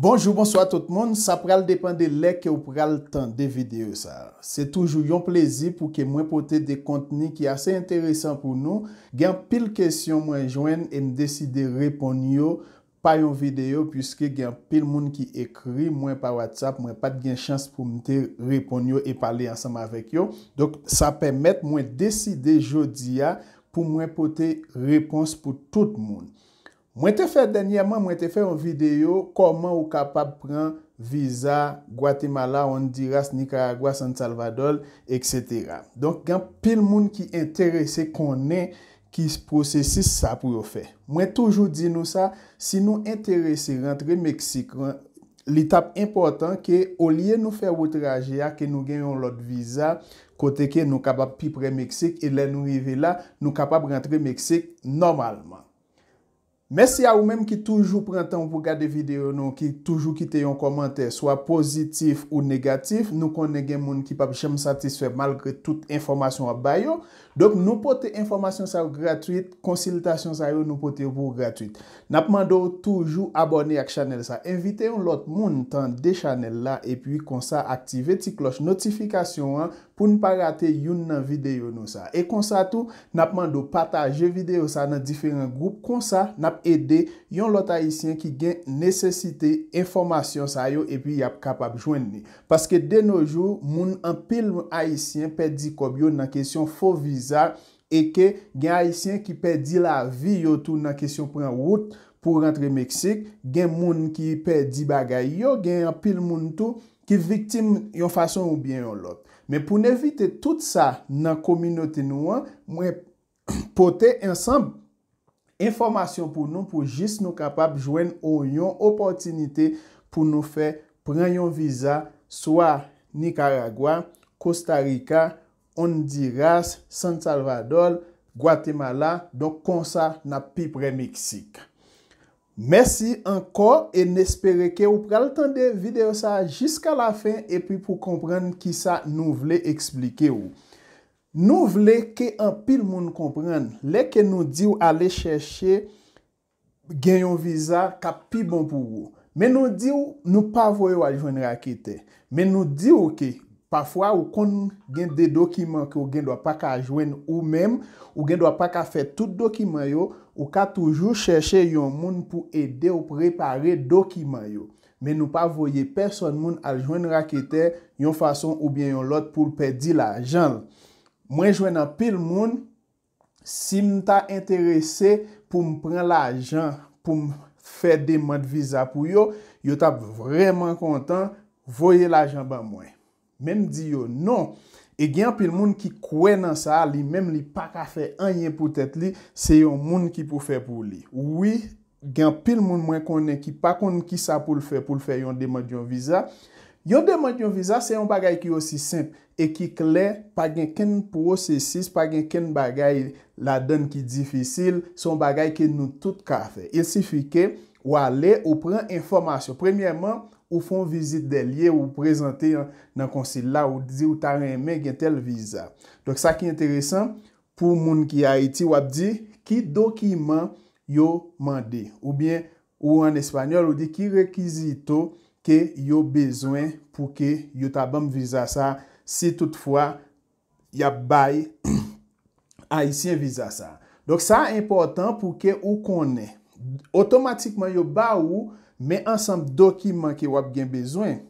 Bonjou, bonsoy a tout moun, sa pral depande lek e ou pral tan de videyo sa. Se toujou yon plezi pou ke mwen pote de konteni ki ase enteresan pou nou, gen pil kesyon mwen jwen en deside repon yo, pa yon videyo, pwiske gen pil moun ki ekri, mwen pa watsap, mwen pat gen chans pou mwen te repon yo e pale ansama vek yo. Dok sa pemet mwen deside jodi ya pou mwen pote repons pou tout moun. Mwen te fè denyèman, mwen te fè yon videyo koman ou kapap pran visa Guatemala, Hondiras, Nicaragua, San Salvador, etc. Donk gen pil moun ki enterese konen ki se prosesi sa pou yo fè. Mwen toujou di nou sa, si nou enterese rentre Meksik, l'itap important ke olye nou fè wotraje ya ke nou genyon lot visa kote ke nou kapap pi pran Meksik e lè nou rive la nou kapap rentre Meksik normalman. Mèsi a ou mèm ki toujou pren tan ou pou gade videyo nou, ki toujou kite yon komante, swa pozitif ou negatif, nou konne gen moun ki pap jèm satisfè malgre tout informasyon ap bayo. Dok nou pote informasyon sa ou gratwit, konsiltasyon sa ou nou pote ou pou gratwit. Napman do toujou abone ak chanel sa. Invite yon lot moun tan de chanel la, e pi kon sa aktive ti kloch notifikasyon an, pou nou pa rate youn nan videyo nou sa. E konsa tou, nap mandou pataje videyo sa nan diferent goup, konsa nap ede yon lot haisyen ki gen nesesite informasyon sa yo epi yap kapap jwen ni. Paske deno jou, moun an pil moun haisyen pe di kob yo nan kesyon fo vizan e ke gen haisyen ki pe di la vi yo tou nan kesyon pren wout pou rentre Meksik, gen moun ki pe di bagay yo, gen an pil moun tou ki viktim yon fason ou bien yon lot. Men pou nou evite tout sa nan kominote nou an, mwen pote ansanb informasyon pou nou pou jist nou kapap jwen ou yon opotinite pou nou fe preyon viza so a Nicaragua, Costa Rica, Honduras, San Salvador, Guatemala, don konsa nan pipre Meksika. Mersi anko e nespere ke ou pral tande videyo sa jiska la fin e pi pou komprende ki sa nou vle eksplike ou. Nou vle ke an pil moun komprende. Le ke nou di ou ale cheshe genyon viza ka pi bon pou ou. Men nou di ou nou pa voyo ajoen rakite. Men nou di ou ki, pafwa ou kon gen de dokiman ki ou gen doa pa ka ajoen ou men, ou gen doa pa ka fe tout dokiman yo, Ou ka toujou chèche yon moun pou ede ou prepare dokiman yo. Men nou pa voye person moun al jwen rakete yon fason ou bien yon lot pou pedi la jen. Mwen jwen apil moun, si mwen ta interese pou mwen pren la jen pou mwen fè deman viza pou yo, yo ta vreman kontan voye la jen ba mwen. Men di yo, non! E gen pil moun ki kwe nan sa li, mem li pa ka fe anyen pou tet li, se yon moun ki pou fe pou li. Ouwi, gen pil moun mwen konen ki pa konen ki sa pou le fe, pou le fe yon deman diyon viza. Yon deman diyon viza, se yon bagay ki osi semp, e ki kle, pa gen ken prosesis, pa gen ken bagay la den ki difisil, son bagay ki nou tout ka fe. El si fi ke wale ou pren informasyon. Premyèman... Ou fon vizit delye ou prezante nan konsil la ou di ou taran men gen tel viza. Dok sa ki enteresan pou moun ki Haiti wap di ki dokiman yo mande. Ou bien ou an espanyol ou di ki rekizito ke yo bezwen pou ke yo taban viza sa. Si toutfwa ya bay haisyen viza sa. Dok sa important pou ke ou konen. Otomatikman yo ba ou vizit. men ansam dokiman ki wap gen bezwen.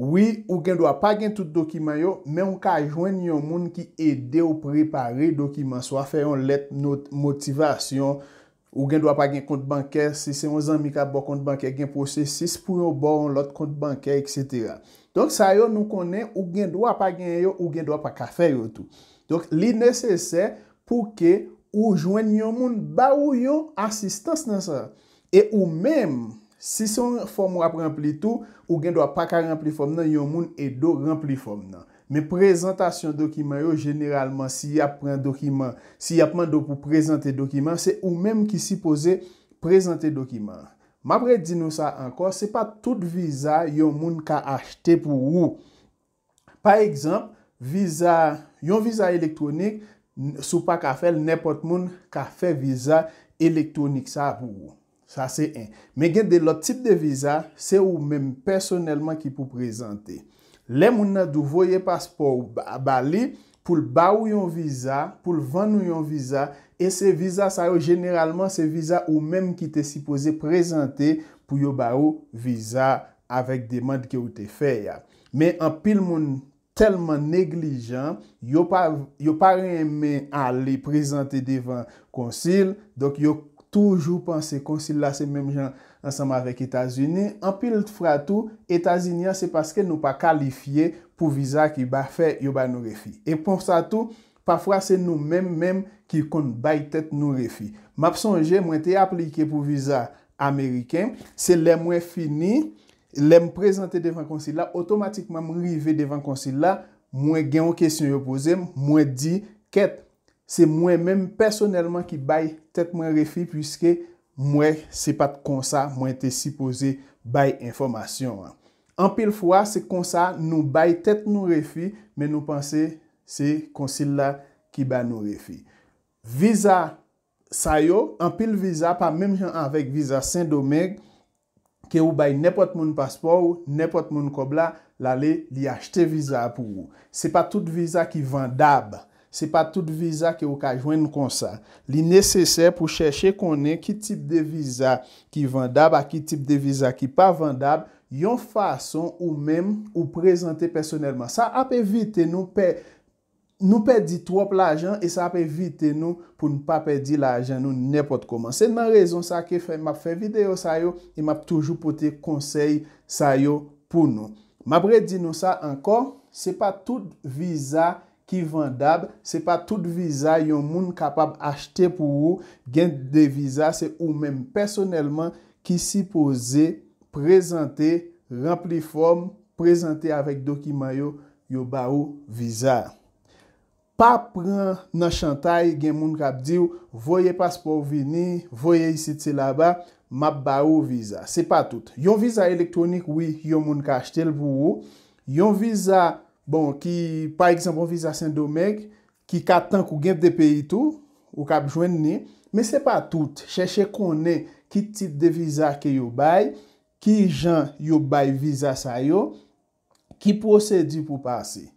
Oui, ou gen dwa pa gen tout dokiman yo, men ou ka jwen yon moun ki ede ou prepare dokiman, so a fè yon let not motivasyon, ou gen dwa pa gen kont bankè, si se yon zanmi ka bo kont bankè gen posè, si se pou yo bo yon lot kont bankè, etc. Donk sa yo nou konen, ou gen dwa pa gen yo, ou gen dwa pa ka fè yo tout. Donk li nesesè pou ke ou jwen yon moun ba ou yo asistans nan sa. E ou menm, Si son form wap rempli tou, ou gen dwa pa ka rempli form nan, yon moun e do rempli form nan. Me prezentasyon dokiman yo, generalman, si yap pren dokiman, si yap pren do pou prezante dokiman, se ou menm ki si pose prezante dokiman. Mapre di nou sa ankor, se pa tout viza yon moun ka achete pou ou. Pa ekzamp, yon viza elektronik sou pa ka fel, nepot moun ka fe viza elektronik sa pou ou. Sa se en. Men gen de lot tip de viza, se ou men personelman ki pou prezante. Le moun nan douvo ye paspor ou bali, pou l ba ou yon viza, pou l van ou yon viza, e se viza sa yo generalman se viza ou men ki te sipoze prezante pou yo ba ou viza avèk deman ki ou te fè ya. Men an pil moun telman neglijan, yo pa remen a li prezante devan konsil, dok yo Toujou panse konsil la se menm jan ansama vek Etasini. Anpil fwa tou, Etasini ya se paske nou pa kalifiye pou viza ki ba fe yo ba nou refi. E pon sa tou, pa fwa se nou menm menm ki kon bay tet nou refi. Map sonje, mwen te aplike pou viza Ameriken, se lè mwen fini, lè mwen prezante devan konsil la, otomatikman mwen rive devan konsil la, mwen gen ou kesyon yo pose, mwen di ket. Se mwen menm personelman ki bay tet mwen refi pwiske mwen se pat konsa mwen te sipoze bay informasyon an. An pil fwa, se konsa nou bay tet nou refi men nou panse se konsil la ki ba nou refi. Visa sayo, an pil visa pa menm jan anvek visa Saint-Domingue ke ou bay nepot moun paspor ou nepot moun kobla la le li achete visa apou ou. Se pa tout visa ki vandab an. Se pa tout visa ki ou ka jwen nou konsa. Li nesesè pou chèche konen ki tip de visa ki vandab a ki tip de visa ki pa vandab, yon fason ou mèm ou prezante personèlman. Sa ap evite nou perdi trop la ajan, e sa ap evite nou pou nou pa perdi la ajan nou nèpot koman. Se nan rezon sa ki m ap fè video sa yo, e m ap toujou pote konsey sa yo pou nou. Ma bre di nou sa ankon, se pa tout visa ki ou ka jwen nou konsa. ki vandab, se pa tout viza yon moun kapab achete pou ou, gen de viza, se ou men personelman, ki si pose, prezante, rempli form, prezante avèk dokimanyo, yo ba ou viza. Pa pran nanshantay, gen moun kap di ou, voye paspor vini, voye isi tse laba, map ba ou viza. Se pa tout. Yon viza elektronik, oui, yon moun ka achete l pou ou. Yon viza Bon, ki, pa eksempon visa Saint-Domingue, ki katan kou genp de pe itou, ou kap jwen ni, me se pa tout, chèche konè ki tit de visa ke yo bay, ki jan yo bay visa sa yo, ki posèdi pou pasi,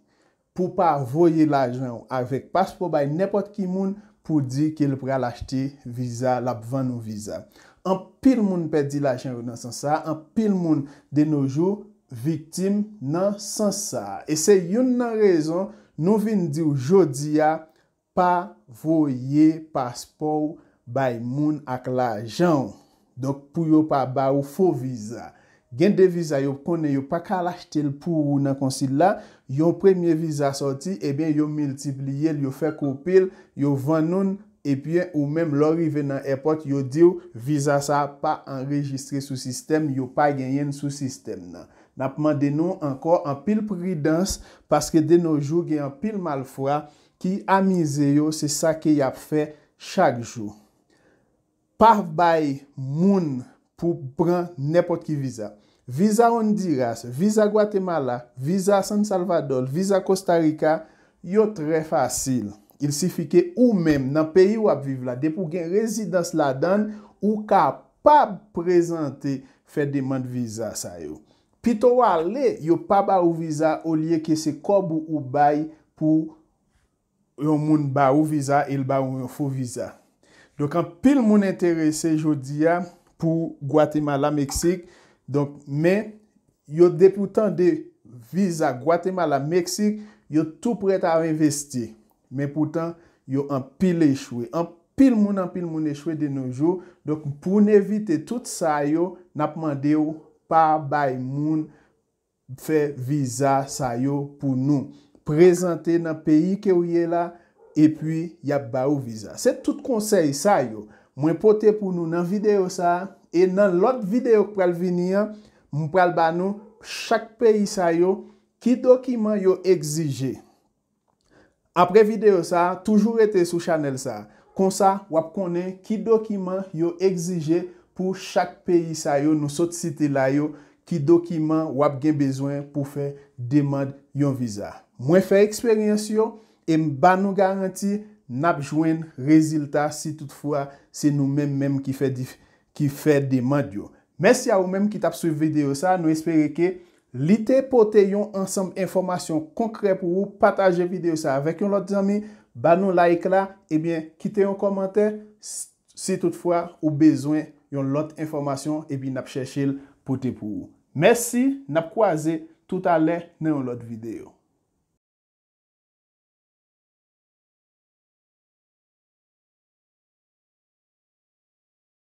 pou pa voye la jwen avèk paspo bay, nepot ki moun pou di ki el pral achete visa, la pvan nou visa. An pil moun pedi la jwen ou nan san sa, an pil moun de nou joun, viktim nan sansa. E se yon nan rezon, nou vin diw jodi ya pa voye paspor bay moun ak la jan. Dok pou yo pa ba ou fo viza. Gen de viza yo konen, yo pa kalachte l pou ou nan konsil la, yo premye viza sorti, e ben yo multipliye l, yo fe kopil, yo vannoun, e pi ou menm l orive nan epot, yo diw viza sa pa enregistre sou sistem, yo pa gen yen sou sistem nan. Napman denon ankor an pil pridans paske denon jou gen an pil malfwa ki amize yo, se sa ke yap fe chak jou. Par bay moun pou pran nepot ki viza. Viza Ondiras, viza Guatemala, viza San Salvador, viza Costa Rica, yo tre fasil. Il si fike ou men, nan peyi wap viv la, de pou gen rezidans la dan ou ka pa prezante fe deman viza sa yo. pi towa le, yo pa ba ou viza ou liye ki se kobu ou bay pou yon moun ba ou viza il ba ou yon fo viza. Dok an pil moun enterese jodi ya pou Guatemala, Meksik, donk men, yo depoutan de viza Guatemala, Meksik, yo tout prete av investi, men poutan, yo an pil echwe. An pil moun an pil moun echwe de noujou, donk pou nevite tout sa yo, nap mande yo pa bay moun fè viza sa yo pou nou, prezante nan peyi ke ou ye la, e pi yap ba ou viza. Se tout konsey sa yo, mwen pote pou nou nan videyo sa, e nan lot videyo pral vinia, mwen pral ba nou, chak peyi sa yo, ki dokiman yo egzije. Apre videyo sa, toujou ete sou chanel sa, konsa wap konen ki dokiman yo egzije pou chak peyi sa yo, nou sot siti la yo, ki dokiman wap gen bezwen pou fe deman yon viza. Mwen fe eksperyans yo, e m ban nou garanti nap jwen reziltat, si toutfwa se nou men menm ki fe deman yo. Mersi a ou menm ki tap sou videyo sa, nou espere ke li te pote yon ansam informasyon konkre pou ou pataje videyo sa avek yon lot zami, ban nou like la, ebyen kite yon komante, si toutfwa ou bezwen yon. yon lot informasyon ebi nap cheshe l pote pou ou. Mersi, nap kwa ze, touta le nan yon lot videyo.